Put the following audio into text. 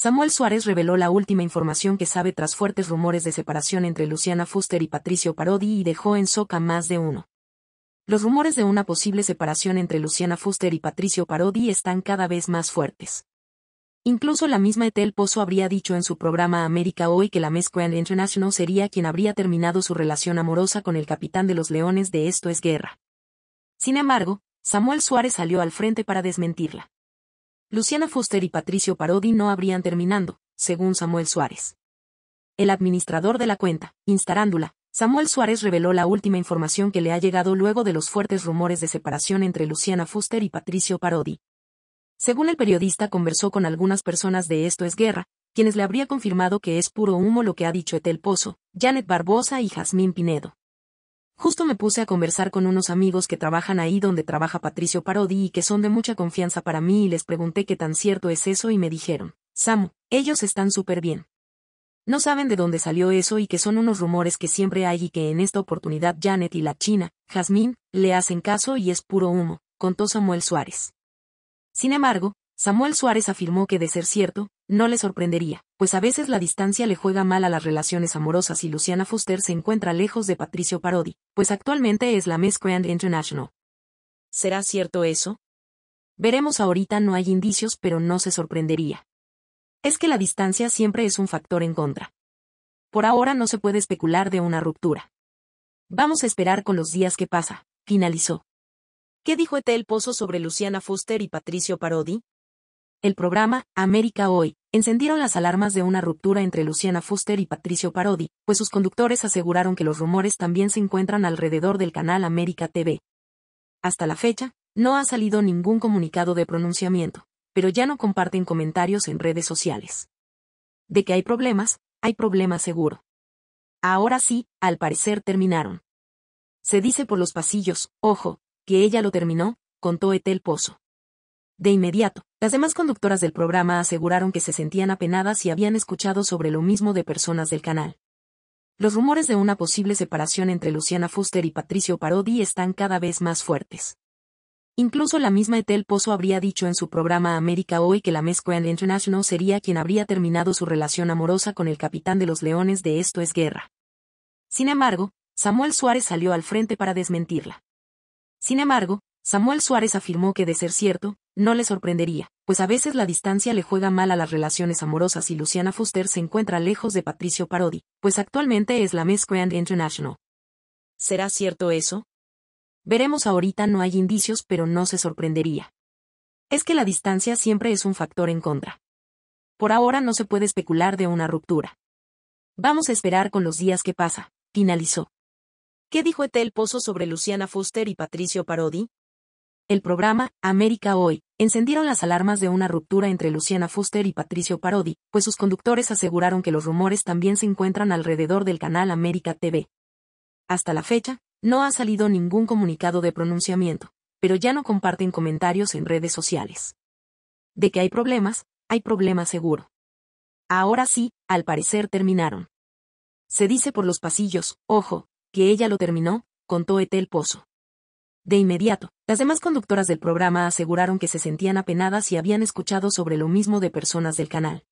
Samuel Suárez reveló la última información que sabe tras fuertes rumores de separación entre Luciana Fuster y Patricio Parodi y dejó en soca más de uno. Los rumores de una posible separación entre Luciana Fuster y Patricio Parodi están cada vez más fuertes. Incluso la misma Etel Pozo habría dicho en su programa América Hoy que la mezquita International sería quien habría terminado su relación amorosa con el capitán de los Leones de Esto es Guerra. Sin embargo, Samuel Suárez salió al frente para desmentirla. Luciana Foster y Patricio Parodi no habrían terminando, según Samuel Suárez. El administrador de la cuenta, Instarándula, Samuel Suárez reveló la última información que le ha llegado luego de los fuertes rumores de separación entre Luciana Foster y Patricio Parodi. Según el periodista conversó con algunas personas de Esto es Guerra, quienes le habría confirmado que es puro humo lo que ha dicho Etel Pozo, Janet Barbosa y Jazmín Pinedo. Justo me puse a conversar con unos amigos que trabajan ahí donde trabaja Patricio Parodi y que son de mucha confianza para mí y les pregunté qué tan cierto es eso y me dijeron, Samu, ellos están súper bien. No saben de dónde salió eso y que son unos rumores que siempre hay y que en esta oportunidad Janet y la China, Jazmín, le hacen caso y es puro humo, contó Samuel Suárez. Sin embargo, Samuel Suárez afirmó que de ser cierto, no le sorprendería, pues a veces la distancia le juega mal a las relaciones amorosas y Luciana Fuster se encuentra lejos de Patricio Parodi, pues actualmente es la Miss Grand International. ¿Será cierto eso? Veremos ahorita no hay indicios pero no se sorprendería. Es que la distancia siempre es un factor en contra. Por ahora no se puede especular de una ruptura. Vamos a esperar con los días que pasa, finalizó. ¿Qué dijo Etel Pozo sobre Luciana Fuster y Patricio Parodi? el programa América Hoy, encendieron las alarmas de una ruptura entre Luciana Fuster y Patricio Parodi, pues sus conductores aseguraron que los rumores también se encuentran alrededor del canal América TV. Hasta la fecha, no ha salido ningún comunicado de pronunciamiento, pero ya no comparten comentarios en redes sociales. De que hay problemas, hay problemas seguro. Ahora sí, al parecer terminaron. Se dice por los pasillos, ojo, que ella lo terminó, contó Etel Pozo. De inmediato, las demás conductoras del programa aseguraron que se sentían apenadas y habían escuchado sobre lo mismo de personas del canal. Los rumores de una posible separación entre Luciana Fuster y Patricio Parodi están cada vez más fuertes. Incluso la misma Etel Pozo habría dicho en su programa América Hoy que la mezquita International sería quien habría terminado su relación amorosa con el capitán de los Leones de Esto es Guerra. Sin embargo, Samuel Suárez salió al frente para desmentirla. Sin embargo, Samuel Suárez afirmó que de ser cierto, no le sorprendería, pues a veces la distancia le juega mal a las relaciones amorosas y Luciana Fuster se encuentra lejos de Patricio Parodi, pues actualmente es la Miss Grand International. ¿Será cierto eso? Veremos ahorita no hay indicios pero no se sorprendería. Es que la distancia siempre es un factor en contra. Por ahora no se puede especular de una ruptura. Vamos a esperar con los días que pasa, finalizó. ¿Qué dijo Etel Pozo sobre Luciana Fuster y Patricio Parodi? el programa América Hoy, encendieron las alarmas de una ruptura entre Luciana Fuster y Patricio Parodi, pues sus conductores aseguraron que los rumores también se encuentran alrededor del canal América TV. Hasta la fecha, no ha salido ningún comunicado de pronunciamiento, pero ya no comparten comentarios en redes sociales. De que hay problemas, hay problemas seguro. Ahora sí, al parecer terminaron. Se dice por los pasillos, ojo, que ella lo terminó, contó Etel Pozo. De inmediato, las demás conductoras del programa aseguraron que se sentían apenadas y habían escuchado sobre lo mismo de personas del canal.